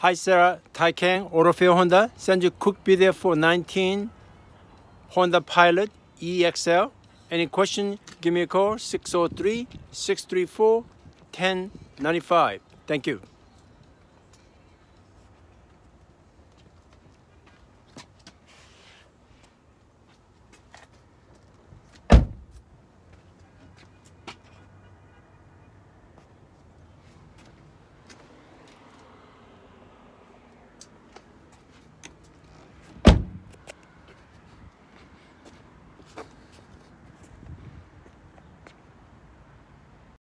Hi Sarah, Tai Taikang Orofeo Honda Send you quick video for 19 Honda Pilot EXL. Any question, give me a call 603-634-1095. Thank you.